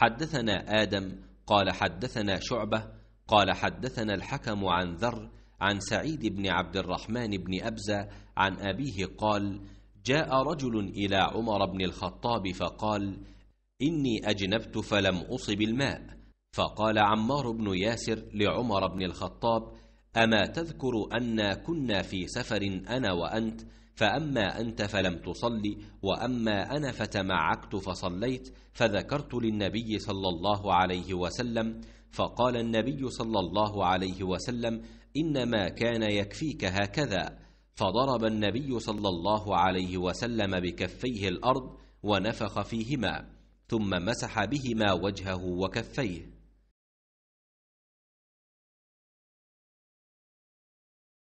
حدثنا آدم قال حدثنا شعبة قال حدثنا الحكم عن ذر عن سعيد بن عبد الرحمن بن أبزة عن أبيه قال جاء رجل إلى عمر بن الخطاب فقال إني أجنبت فلم أصب الماء فقال عمار بن ياسر لعمر بن الخطاب أما تذكر أنا كنا في سفر أنا وأنت فأما أنت فلم تصلي وأما أنا فتمعكت فصليت فذكرت للنبي صلى الله عليه وسلم فقال النبي صلى الله عليه وسلم إنما كان يكفيك هكذا فضرب النبي صلى الله عليه وسلم بكفيه الأرض ونفخ فيهما ثم مسح بهما وجهه وكفيه